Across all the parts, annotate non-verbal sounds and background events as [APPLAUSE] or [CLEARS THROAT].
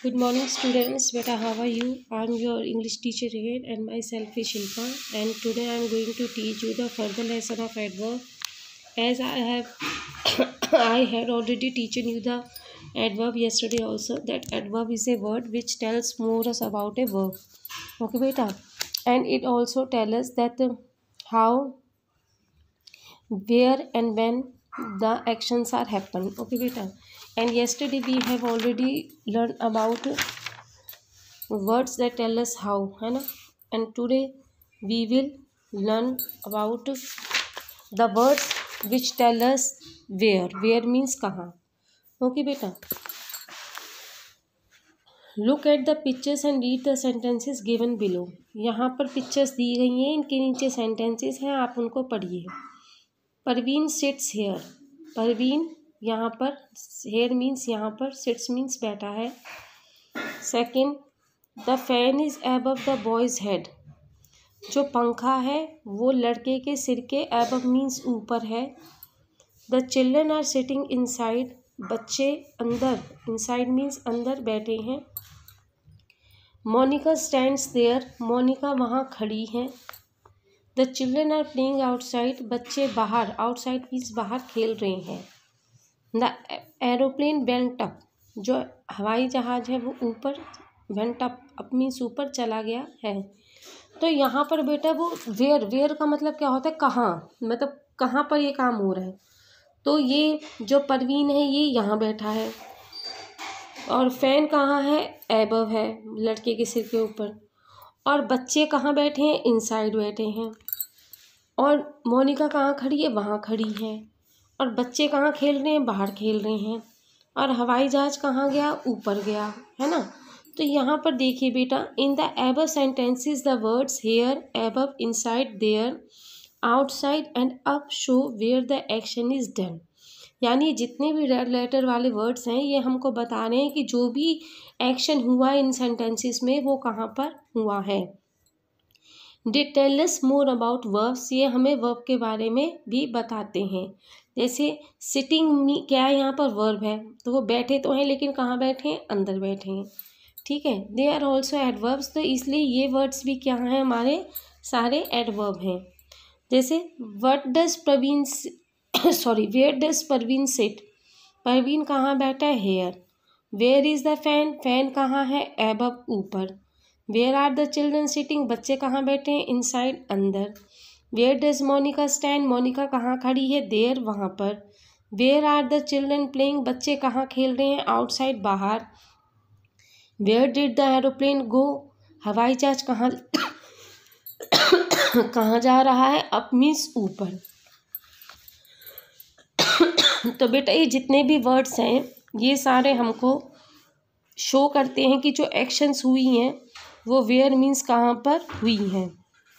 Good morning students, beta how are you? I am your English teacher again and myself is Shilpa and today I am going to teach you the further lesson of adverb. As I have [COUGHS] I had already teaching you the adverb yesterday also that adverb is a word which tells more us about a verb. Okay beta and it also tells us that how where and when the actions are happen. Okay beta and yesterday we have already learned about words that tell us how hai na and today we will learn about the words which tell us where where means kahan okay beta look at the pictures and read the sentences given below yahan par pictures di gayi hain inke niche sentences hain aap unko padhiye parveen sits here parveen यहाँ पर here means यहाँ पर seats means बैठा है second the fan is above the boys head जो पंखा है वो लड़के के सिर के एबव मीन्स ऊपर है the children are sitting inside बच्चे अंदर इनसाइड मीन्स अंदर बैठे हैं मोनिका स्टैंड्स देयर मोनिका वहाँ खड़ी हैं the children are playing outside बच्चे बाहर आउटसाइड मीन्स बाहर खेल रहे हैं द एरोप्लेन वेंट अप जो हवाई जहाज है वो ऊपर वेंट अप अपनी से ऊपर चला गया है तो यहाँ पर बेटा वो वेयर वेयर का मतलब क्या होता है कहाँ मतलब कहाँ पर ये काम हो रहा है तो ये जो परवीन है ये यहाँ बैठा है और फैन कहाँ है एबव है लड़के के सिर के ऊपर और बच्चे कहाँ बैठे हैं इनसाइड बैठे हैं और मोनिका कहाँ खड़ी है वहाँ खड़ी है और बच्चे कहाँ खेल रहे हैं बाहर खेल रहे हैं और हवाई जहाज कहाँ गया ऊपर गया है ना तो यहाँ पर देखिए बेटा in the above sentences the words here above inside there outside and up show where the action is done यानी जितने भी रेड लेटर वाले वर्ड्स हैं ये हमको बता रहे हैं कि जो भी एक्शन हुआ इन सेंटेंसेस में वो कहाँ पर हुआ है डिटेलस मोर अबाउट वर्ब्स ये हमें वर्ब के बारे में भी बताते हैं जैसे सिटिंग मी क्या है यहाँ पर वर्ब है तो वो बैठे तो हैं लेकिन कहाँ बैठे हैं अंदर बैठे हैं ठीक है दे आर ऑल्सो एडवर्ब्स तो इसलिए ये वर्ड्स भी क्या हैं हमारे सारे एडवर्ब हैं जैसे what does Praveen sorry where does Parveen sit Parveen कहाँ बैठा है here where is the fan fan कहाँ है एबब ऊपर where are the children sitting बच्चे कहाँ बैठे हैं इनसाइड अंदर where does Monica stand Monica कहाँ खड़ी है देर वहाँ पर where are the children playing बच्चे कहाँ खेल रहे हैं आउटसाइड बाहर where did the aeroplane go हवाई जहाज कहाँ [COUGHS] कहाँ जा रहा है अप मीन्स ऊपर [COUGHS] तो बेटा ये जितने भी वर्ड्स हैं ये सारे हमको शो करते हैं कि जो एक्शंस हुई हैं वो वेयर मीन्स कहाँ पर हुई हैं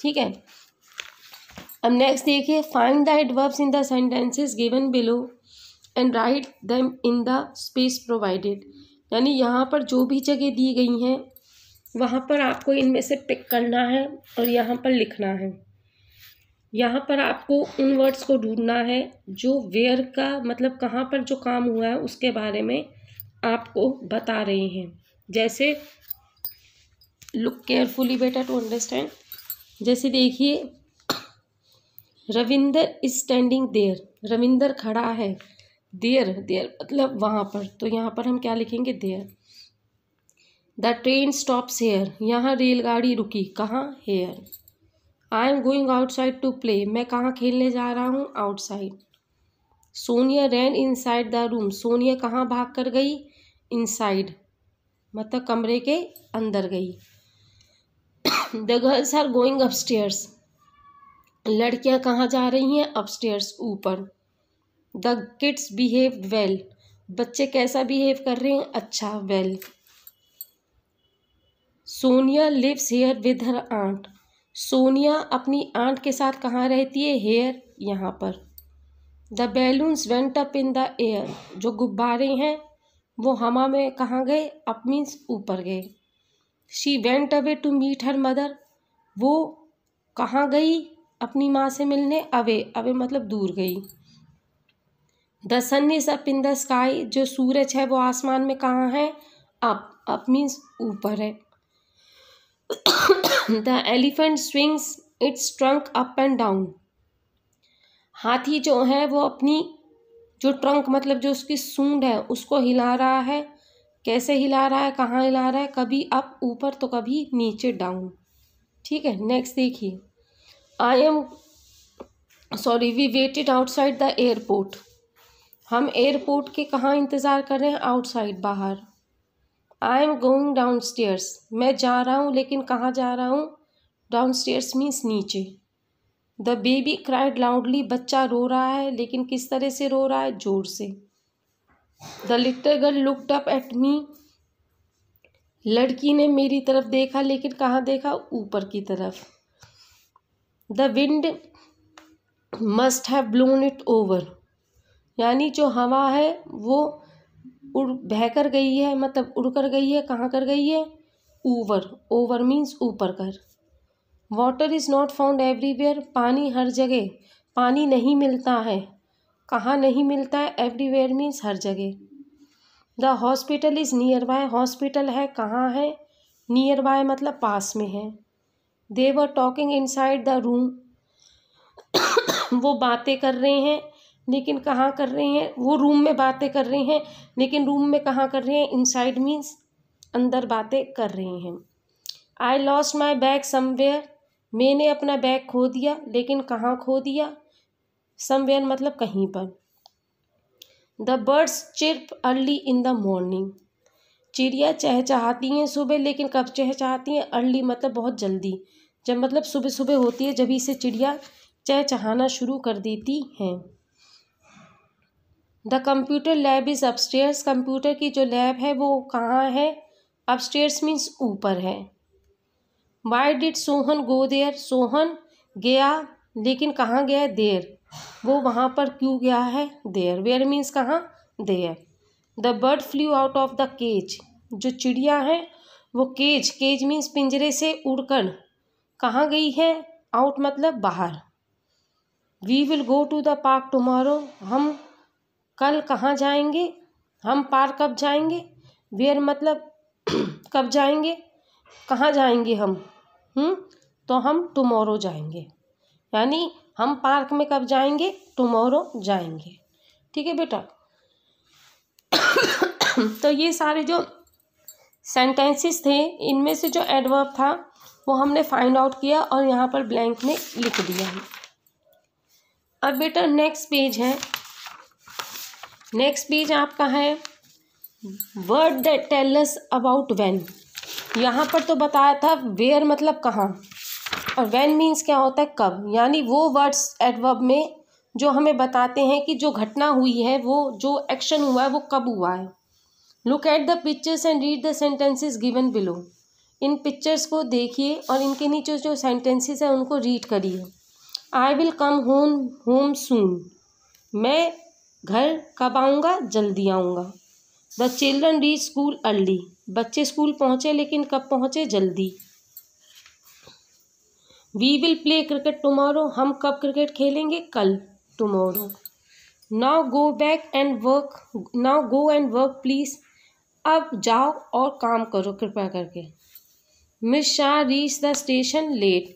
ठीक है अब नेक्स्ट देखिए find the adverbs in the sentences given below and write them in the space provided यानी यहाँ पर जो भी जगह दी गई हैं वहाँ पर आपको इनमें से पिक करना है और यहाँ पर लिखना है यहाँ पर आपको उन वर्ड्स को ढूंढना है जो वेयर का मतलब कहाँ पर जो काम हुआ है उसके बारे में आपको बता रहे हैं जैसे look carefully better to understand जैसे देखिए Ravinder is standing there Ravinder खड़ा है देयर देयर मतलब वहाँ पर तो यहाँ पर हम क्या लिखेंगे there the train stops here यहाँ रेलगाड़ी रुकी कहाँ here I am going outside to play मैं कहाँ खेलने जा रहा हूँ outside Sonia ran inside the room Sonia कहाँ भाग कर गई इन साइड मतलब कमरे के अंदर गई the girls are going upstairs लड़कियां कहाँ जा रही हैं अपस्टेयर्स ऊपर द किड्स बिहेव वेल बच्चे कैसा बिहेव कर रहे हैं अच्छा well Sonia lives here with her aunt Sonia अपनी आंट के साथ कहाँ रहती है हेयर यहाँ पर the balloons went up in the air जो गुब्बारे हैं वो हवा में कहाँ गए अप मीन्स ऊपर गए she went away to meet her mother वो कहाँ गई अपनी माँ से मिलने अवे अवे मतलब दूर गई the sun is up in the sky जो सूरज है वो आसमान में कहाँ है अप अप मीन्स ऊपर है [COUGHS] the elephant swings its trunk up and down हाथी जो है वो अपनी जो ट्रंक मतलब जो उसकी सूंड है उसको हिला रहा है कैसे हिला रहा है कहाँ हिला रहा है कभी अप ऊपर तो कभी नीचे डाउन ठीक है नेक्स्ट देखिए I am sorry we waited outside the airport हम एयरपोर्ट के कहाँ इंतज़ार कर रहे हैं आउटसाइड बाहर I am going downstairs मैं जा रहा हूँ लेकिन कहाँ जा रहा हूँ डाउन स्टेयर्स मीन्स नीचे द बेबी क्राइड लाउडली बच्चा रो रहा है लेकिन किस तरह से रो रहा है जोर से the little girl looked up at me लड़की ने मेरी तरफ देखा लेकिन कहाँ देखा ऊपर की तरफ the wind must have blown it over यानी जो हवा है वो उड़ बहकर गई है मतलब उड़ कर गई है कहाँ कर गई है ओवर ओवर मीन्स ऊपर कर water is not found everywhere पानी हर जगह पानी नहीं मिलता है कहाँ नहीं मिलता है एवरीवेयर मीन्स हर जगह the hospital is nearby hospital है कहाँ है नियर बाय मतलब पास में है they were talking inside the room वो बातें कर रहे हैं लेकिन कहाँ कर रहे हैं वो रूम में बातें कर रहे हैं लेकिन रूम में कहाँ कर रहे हैं इन साइड मीन्स अंदर बातें कर रहे हैं I lost my bag somewhere मैंने अपना बैग खो दिया लेकिन कहाँ खो दिया समवेयर मतलब कहीं पर the birds chirp early in the morning चिड़िया चहचहाती हैं सुबह लेकिन कब चहचहाती हैं अर्ली मतलब बहुत जल्दी जब मतलब सुबह सुबह होती है जब से चिड़िया चहचहाना शुरू कर देती हैं the computer lab is upstairs computer की जो लैब है वो कहाँ है अपस्टेयर्स मीन्स ऊपर है why did Sohan go there Sohan गया लेकिन कहाँ गया देर वो वहाँ पर क्यों गया है देर वेयर मीन्स कहाँ there the bird flew out of the cage जो चिड़िया है वो केज केज मीन्स पिंजरे से उड़कर कहाँ गई है आउट मतलब बाहर we will go to the park tomorrow हम कल कहाँ जाएंगे हम पार्क कब जाएंगे वेयर मतलब [CLEARS THROAT] कब जाएंगे कहाँ जाएंगे हम हुँ? हम्म? तो हम टुमोरो जाएंगे यानी हम पार्क में कब जाएंगे टमोरो जाएंगे ठीक है बेटा [COUGHS] तो ये सारे जो सेंटेंसेस थे इनमें से जो एडवर्ब था वो हमने फाइंड आउट किया और यहाँ पर ब्लैंक में लिख दिया अब बेटा नेक्स्ट पेज है नेक्स्ट पेज आपका है word that tells about when यहाँ पर तो बताया था वेयर मतलब कहाँ और वैन मीन्स क्या होता है कब यानी वो वर्ड्स एडवर्ब में जो हमें बताते हैं कि जो घटना हुई है वो जो एक्शन हुआ है वो कब हुआ है look at the pictures and read the sentences given below इन पिक्चर्स को देखिए और इनके नीचे जो सेंटेंसेस हैं उनको रीड करिए I will come home home soon मैं घर कब आऊँगा जल्दी आऊँगा the children reach school early बच्चे स्कूल पहुँचे लेकिन कब पहुँचे जल्दी we will play cricket tomorrow हम कब क्रिकेट खेलेंगे कल tomorrow now go back and work now go and work please अब जाओ और काम करो कृपया करके miss Shah reach the station late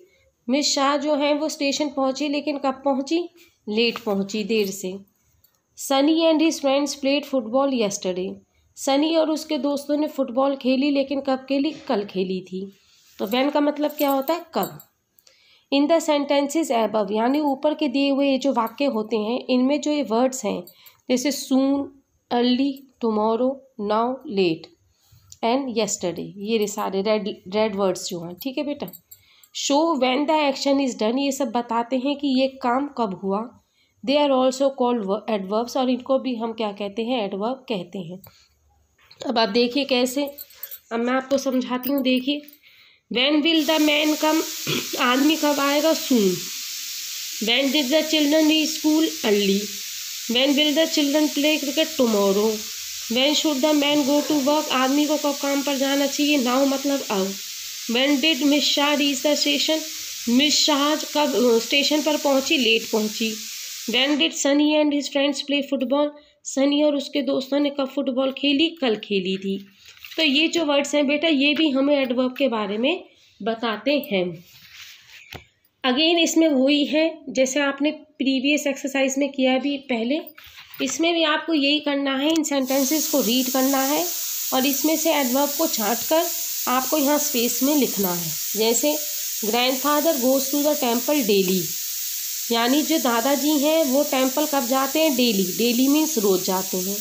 miss Shah जो हैं वो स्टेशन पहुंची लेकिन कब पहुंची लेट पहुंची देर से Sunny and his friends played football yesterday Sunny और उसके दोस्तों ने फुटबॉल खेली लेकिन कब खेली कल खेली थी तो वैन का मतलब क्या होता है कब इन द सेंटेंसेज एबव यानी ऊपर के दिए हुए ये जो वाक्य होते हैं इनमें जो ये वर्ड्स हैं जैसे soon early tomorrow now late and yesterday ये सारे रेड रेड वर्ड्स जो हैं ठीक है बेटा show when the action is done ये सब बताते हैं कि ये काम कब हुआ they are also called adverbs और इनको भी हम क्या कहते हैं एडवर्ब कहते हैं अब आप देखिए कैसे अब मैं आपको समझाती हूँ देखिए when will the man come आदमी कब आएगा soon when does the children reach school early when will the children play cricket tomorrow when should the man go to work आदमी को कब काम पर जाना चाहिए नाउ मतलब अब when did miss Shah reach the station miss Shah कब स्टेशन पर पहुंची लेट पहुंची when did Sunny and his friends play football Sunny और उसके दोस्तों ने कब फुटबॉल खेली कल खेली थी तो ये जो वर्ड्स हैं बेटा ये भी हमें एडवर्ब के बारे में बताते हैं अगेन इसमें वही है जैसे आपने प्रीवियस एक्सरसाइज में किया भी पहले इसमें भी आपको यही करना है इन सेंटेंसेस को रीड करना है और इसमें से एडवर्ब को छाँट कर आपको यहाँ स्पेस में लिखना है जैसे grandfather goes to the temple daily यानी जो दादाजी हैं वो टेम्पल कब जाते हैं डेली डेली मीन्स रोज़ जाते हैं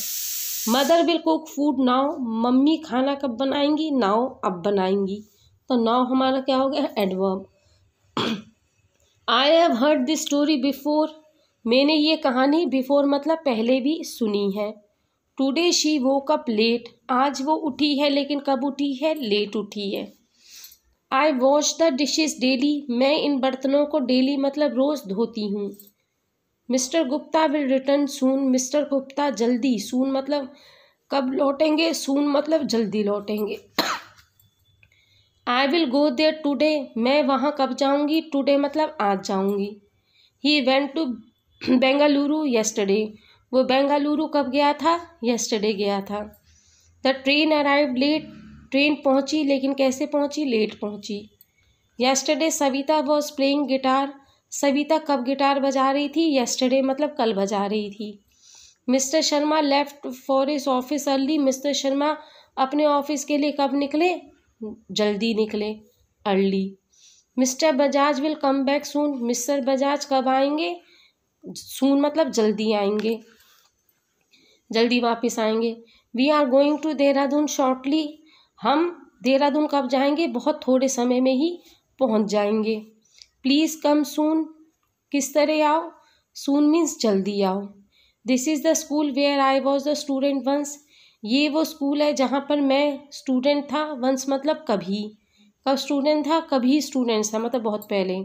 mother will cook food now मम्मी खाना कब बनाएंगी नाव अब बनाएंगी तो नाव हमारा क्या हो गया adverb I have heard this story before मैंने ये कहानी बिफोर मतलब पहले भी सुनी है today she woke up late आज वो उठी है लेकिन कब उठी है लेट उठी है I wash the dishes daily मैं इन बर्तनों को डेली मतलब रोज़ धोती हूँ mister Gupta will return soon mister Gupta जल्दी सून मतलब कब लौटेंगे सून मतलब जल्दी लौटेंगे I will go there today मैं वहाँ कब जाऊँगी टूडे मतलब आज जाऊँगी he went to Bengaluru yesterday वो बेंगलुरु कब गया था येस्टरडे गया था the train arrive late train पहुँची लेकिन कैसे पहुँची लेट पहुँची yesterday Savita was playing guitar Savita कब गिटार बजा रही थी यस्टरडे मतलब कल बजा रही थी mister Sharma left for his office early mister Sharma अपने ऑफिस के लिए कब निकले जल्दी निकले early mister Bajaj will come back soon mister Bajaj कब आएंगे सून मतलब जल्दी आएंगे जल्दी वापस आएंगे we are going to Dehradun shortly हम देहरादून कब जाएंगे बहुत थोड़े समय में ही पहुंच जाएंगे प्लीज़ कम सून किस तरह आओ सून मीन्स जल्दी आओ this is the school where I was the student once ये वो स्कूल है जहाँ पर मैं स्टूडेंट था वंस मतलब कभी कब स्टूडेंट था कभी स्टूडेंट्स था मतलब बहुत पहले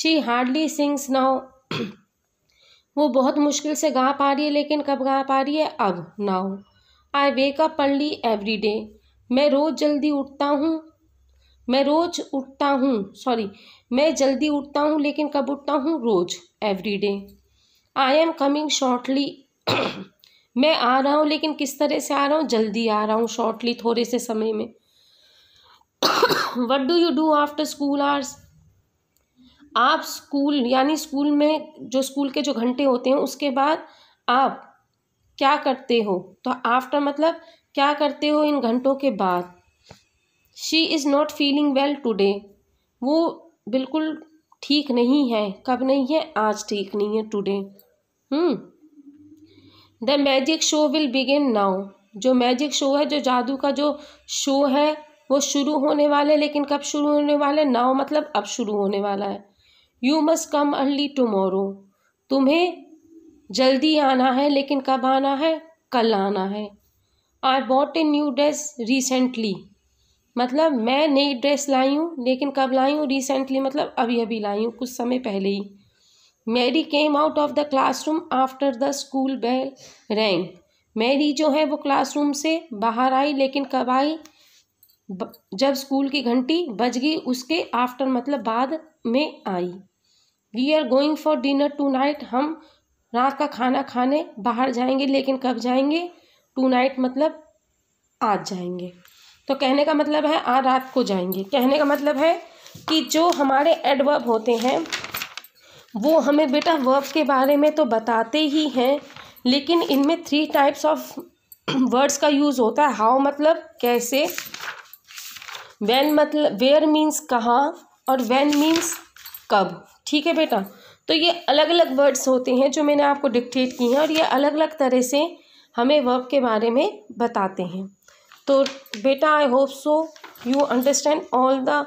शी हार्डली सिंग्स नाउ वो बहुत मुश्किल से गा पा रही है लेकिन कब गा पा रही है अब now I wake up early every day मैं रोज़ जल्दी उठता हूँ मैं रोज उठता हूँ सॉरी मैं जल्दी उठता हूँ लेकिन कब उठता हूँ रोज every day I am coming shortly मैं आ रहा हूँ लेकिन किस तरह से आ रहा हूँ जल्दी आ रहा हूँ शॉर्टली थोड़े से समय में what do you do after school hours आप स्कूल यानी स्कूल में जो स्कूल के जो घंटे होते हैं उसके बाद आप क्या करते हो तो आफ्टर मतलब क्या करते हो इन घंटों के बाद she is not feeling well today वो बिल्कुल ठीक नहीं है कब नहीं है आज ठीक नहीं है today the magic show will begin now जो मैजिक शो है जो जादू का जो शो है वो शुरू होने वाला है लेकिन कब शुरू होने वाला है नाव मतलब अब शुरू होने वाला है you must come early tomorrow तुम्हें जल्दी आना है लेकिन कब आना है कल आना है I bought a new dress recently मतलब मैं नई ड्रेस लाई हूँ लेकिन कब लाई हूँ रिसेंटली मतलब अभी अभी लाई हूँ कुछ समय पहले ही Mary came out of the classroom after the school bell rang Mary जो है वो क्लासरूम से बाहर आई लेकिन कब आई जब स्कूल की घंटी बज गई उसके आफ्टर मतलब बाद में I we are going for dinner tonight हम रात का खाना खाने बाहर जाएंगे लेकिन कब जाएंगे टू नाइट मतलब आज जाएंगे तो कहने का मतलब है आज रात को जाएंगे कहने का मतलब है कि जो हमारे एडवर्ब होते हैं वो हमें बेटा वर्ब के बारे में तो बताते ही हैं लेकिन इनमें थ्री टाइप्स ऑफ वर्ड्स का यूज़ होता है हाउ मतलब कैसे वैन मतलब वेयर मीन्स कहाँ और वैन मीन्स कब ठीक है बेटा तो ये अलग अलग वर्ड्स होते हैं जो मैंने आपको डिक्टेट किए हैं और ये अलग अलग तरह से हमें वर्ब के बारे में बताते हैं तो बेटा I hope so you understand all the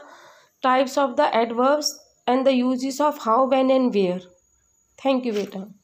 types of the adverbs and the uses of how when and where thank you बेटा